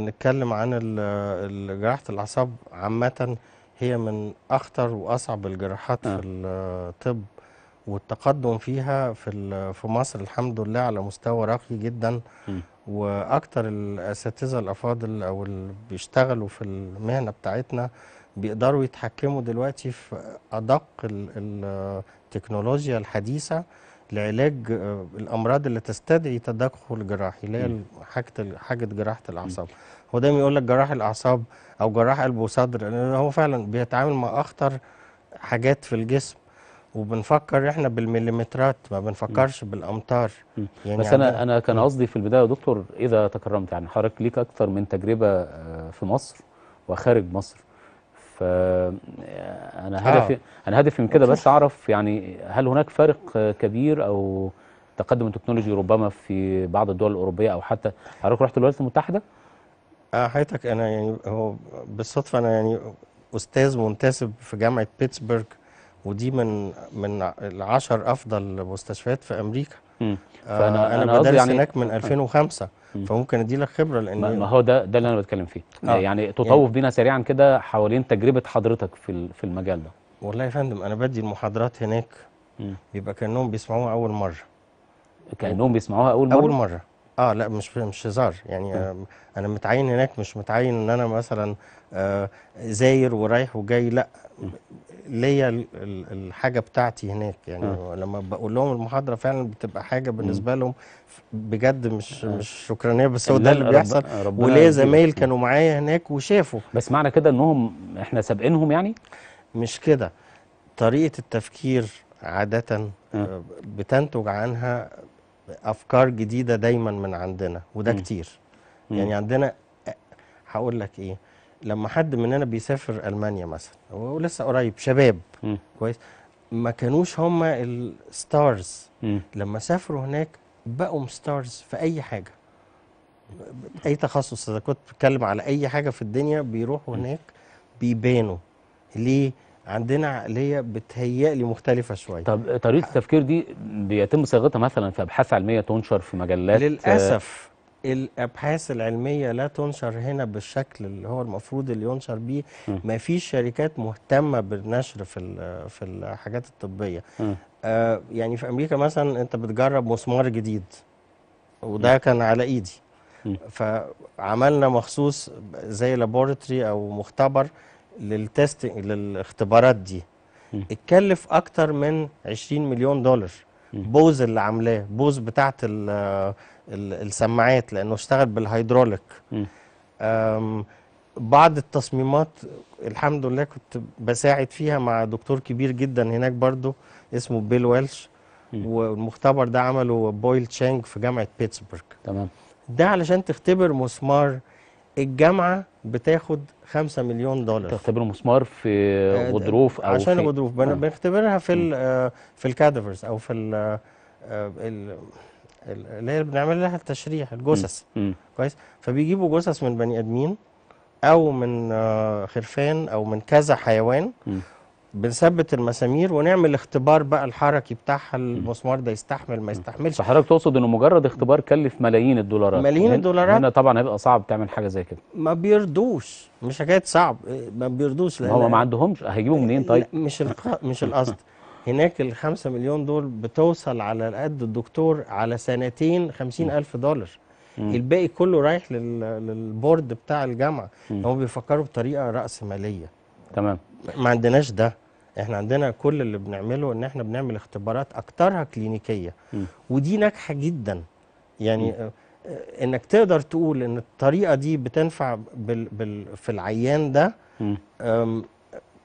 نتكلم عن جراحه الاعصاب عامه هي من اخطر واصعب الجراحات آه. في نعم. الطب والتقدم فيها في في مصر الحمد لله على مستوى راقي جدا م. واكتر الاساتذه الافاضل او اللي بيشتغلوا في المهنه بتاعتنا بيقدروا يتحكموا دلوقتي في ادق التكنولوجيا الحديثه لعلاج آه، الامراض اللي تستدعي تدخل جراحي اللي هي حاجه حاجه جراحه الاعصاب هو دايما يقول لك جراح الاعصاب او جراح قلب وصدر لان هو فعلا بيتعامل مع اخطر حاجات في الجسم وبنفكر احنا بالمليمترات ما بنفكرش بالامتار يعني بس انا انا كان قصدي في البدايه يا دكتور اذا تكرمت يعني حضرتك ليك اكثر من تجربه آه، في مصر وخارج مصر فانا آه. هدفي آه. انا هدفي من كده بس اعرف يعني هل هناك فارق كبير او تقدم التكنولوجي ربما في بعض الدول الاوروبيه او حتى حضرتك رحت الولايات المتحده؟ اه حياتك انا يعني هو بالصدفه انا يعني استاذ منتسب في جامعه بيتسبرج ودي من من العشر افضل مستشفيات في امريكا آه، فانا آه انا بدرس يعني هناك من 2005 آه. مم. فممكن ادي لك خبره لان ما هو ده ده اللي انا بتكلم فيه آه. يعني, يعني تطوف يعني. بينا سريعا كده حوالين تجربه حضرتك في في المجال ده والله يا فندم انا بدي المحاضرات هناك مم. يبقى كانهم بيسمعوها اول مره كانهم بيسمعوها اول مره اول مره اه لا مش مش هزار يعني آه انا متعين هناك مش متعين ان انا مثلا آه زاير ورايح وجاي لا ليا الحاجه بتاعتي هناك يعني م. لما بقول لهم المحاضره فعلا بتبقى حاجه بالنسبه لهم بجد مش آه. مش شكرانيه بس هو ده اللي بيحصل وليا زمايل كانوا معايا هناك وشافوا بس معنى كده انهم احنا سابقينهم يعني مش كده طريقه التفكير عاده آه، بتنتج عنها افكار جديده دايما من عندنا وده م. كتير م. يعني عندنا هقول لك ايه لما حد مننا بيسافر المانيا مثلا ولسه قريب شباب م. كويس ما كانوش هم الستارز لما سافروا هناك بقوا ستارز في اي حاجه اي تخصص اذا كنت بتتكلم على اي حاجه في الدنيا بيروحوا هناك بيبانوا ليه عندنا عقليه لي مختلفه شويه طب طريقه التفكير دي بيتم صياغتها مثلا في ابحاث علميه تنشر في مجلات للاسف الابحاث العلميه لا تنشر هنا بالشكل اللي هو المفروض اللي ينشر بيه ما فيش شركات مهتمه بالنشر في في الحاجات الطبيه آه يعني في امريكا مثلا انت بتجرب مسمار جديد وده م. كان على ايدي م. فعملنا مخصوص زي لابوراتري او مختبر للتستنج للاختبارات دي اتكلف اكتر من 20 مليون دولار بوز اللي عاملاه بوز بتاعت السماعات لانه اشتغل بالهيدروليك بعض التصميمات الحمد لله كنت بساعد فيها مع دكتور كبير جدا هناك برضو اسمه بيل ويلش والمختبر ده عمله بويل تشانج في جامعه بيتسبرغ تمام ده علشان تختبر مسمار الجامعه بتاخد 5 مليون دولار بتختبر مسمار في آه، غضروف او عشان الغضروف آه. بنختبرها في آه، في الكادفرز او في الـ اللي هي بنعمل لها التشريح الجثث كويس فبيجيبوا جثث من بني ادمين او من خرفان او من كذا حيوان بنثبت المسامير ونعمل اختبار بقى الحركي بتاعها المسمار ده يستحمل ما يستحملش فحضرتك تقصد انه مجرد اختبار كلف ملايين الدولارات ملايين يعني الدولارات هنا طبعا هيبقى صعب تعمل حاجه زي كده ما بيرضوش مش حكايه صعب ما بيرضوش هو ما عندهمش هيجيبوا منين طيب مش الق... مش القصد هناك ال 5 مليون دول بتوصل على قد الدكتور على سنتين 50000 دولار مم. الباقي كله رايح للبورد بتاع الجامعه هو بيفكروا بطريقه راسماليه تمام ما عندناش ده احنا عندنا كل اللي بنعمله ان احنا بنعمل اختبارات اكترها كلينيكيه م. ودي ناجحه جدا يعني م. آه، انك تقدر تقول ان الطريقه دي بتنفع بال بال في العيان ده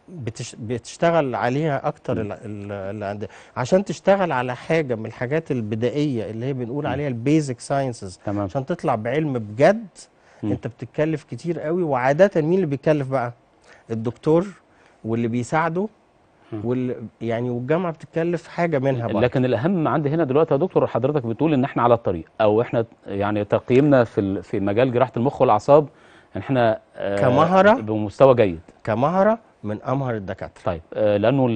بتش بتشتغل عليها اكتر اللي عندنا عشان تشتغل على حاجه من الحاجات البدائيه اللي هي بنقول م. عليها البيزك ساينسز عشان تطلع بعلم بجد م. انت بتتكلف كتير قوي وعاده مين اللي بيتكلف بقى الدكتور واللي بيساعده وال يعني والجامعه بتتكلف حاجه منها بقى. لكن الاهم عندي هنا دلوقتي يا دكتور حضرتك بتقول ان احنا على الطريق او احنا يعني تقييمنا في في مجال جراحه المخ والاعصاب ان احنا آه، كمهره بمستوى جيد كمهره من امهر الدكاتره طيب آه، لانه